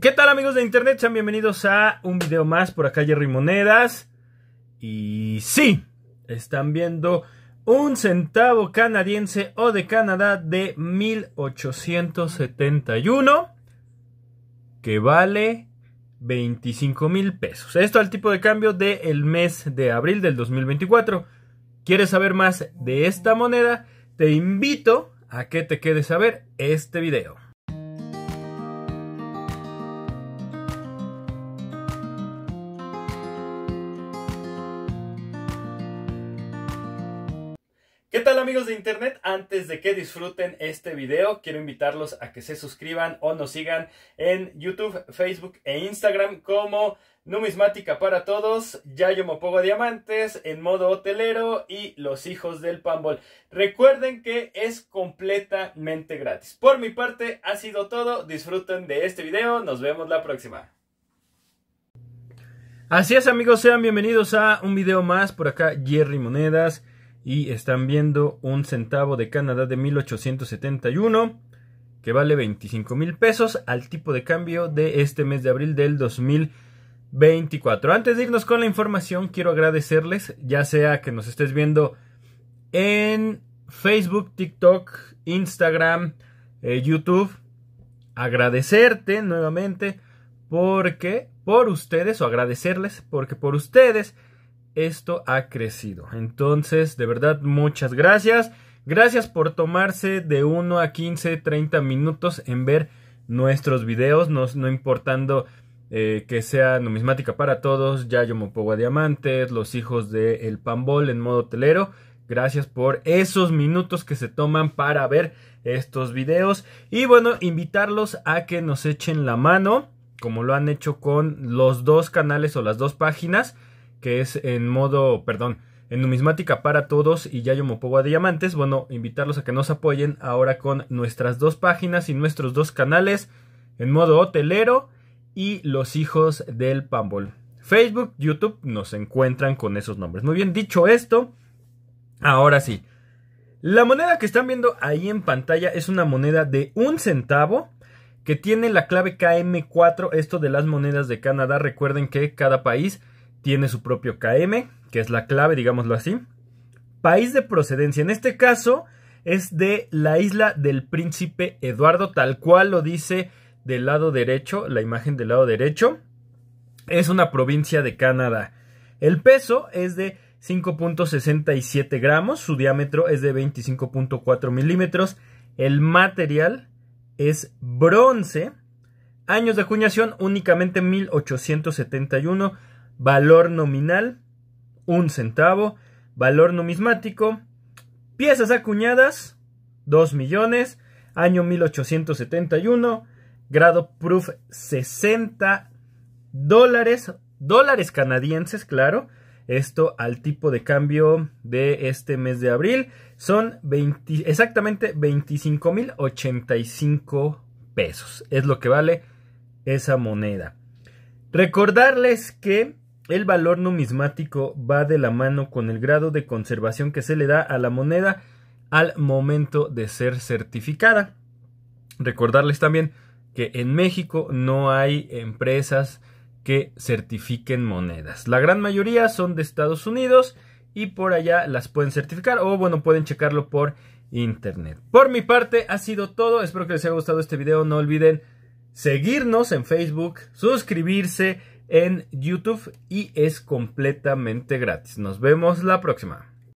¿Qué tal amigos de internet? Sean bienvenidos a un video más por acá Jerry Monedas. Y sí, están viendo un centavo canadiense o de Canadá de 1871 que vale 25 mil pesos. Esto al tipo de cambio del mes de abril del 2024. ¿Quieres saber más de esta moneda? Te invito a que te quedes a ver este video. ¿Qué tal amigos de internet? Antes de que disfruten este video, quiero invitarlos a que se suscriban o nos sigan en YouTube, Facebook e Instagram como Numismática para Todos, Yayo Mopogo Diamantes, En Modo Hotelero y Los Hijos del Pambol. Recuerden que es completamente gratis. Por mi parte ha sido todo, disfruten de este video, nos vemos la próxima. Así es amigos, sean bienvenidos a un video más por acá, Jerry Monedas y están viendo un centavo de Canadá de 1871 que vale 25 mil pesos al tipo de cambio de este mes de abril del 2024. Antes de irnos con la información, quiero agradecerles, ya sea que nos estés viendo en Facebook, TikTok, Instagram, eh, YouTube, agradecerte nuevamente porque por ustedes, o agradecerles porque por ustedes esto ha crecido. Entonces, de verdad, muchas gracias. Gracias por tomarse de 1 a 15, 30 minutos en ver nuestros videos, no, no importando eh, que sea numismática para todos, Yayo Mopogua Diamantes, los hijos de El Pambol en modo telero. Gracias por esos minutos que se toman para ver estos videos. Y bueno, invitarlos a que nos echen la mano, como lo han hecho con los dos canales o las dos páginas que es en modo, perdón, en numismática para todos y ya pongo a Diamantes. Bueno, invitarlos a que nos apoyen ahora con nuestras dos páginas y nuestros dos canales en modo hotelero y los hijos del Pambol. Facebook, YouTube nos encuentran con esos nombres. Muy bien, dicho esto, ahora sí. La moneda que están viendo ahí en pantalla es una moneda de un centavo que tiene la clave KM4, esto de las monedas de Canadá. Recuerden que cada país tiene su propio KM, que es la clave, digámoslo así. País de procedencia, en este caso es de la isla del príncipe Eduardo, tal cual lo dice del lado derecho, la imagen del lado derecho. Es una provincia de Canadá. El peso es de 5.67 gramos, su diámetro es de 25.4 milímetros, el material es bronce, años de acuñación únicamente 1871, valor nominal, un centavo, valor numismático, piezas acuñadas, 2 millones, año 1871, grado proof 60 dólares, dólares canadienses, claro. Esto al tipo de cambio de este mes de abril son exactamente 25.085 pesos. Es lo que vale esa moneda. Recordarles que el valor numismático va de la mano con el grado de conservación que se le da a la moneda al momento de ser certificada. Recordarles también que en México no hay empresas que certifiquen monedas. La gran mayoría son de Estados Unidos y por allá las pueden certificar o bueno, pueden checarlo por internet. Por mi parte ha sido todo, espero que les haya gustado este video, no olviden seguirnos en Facebook, suscribirse en YouTube y es completamente gratis. Nos vemos la próxima.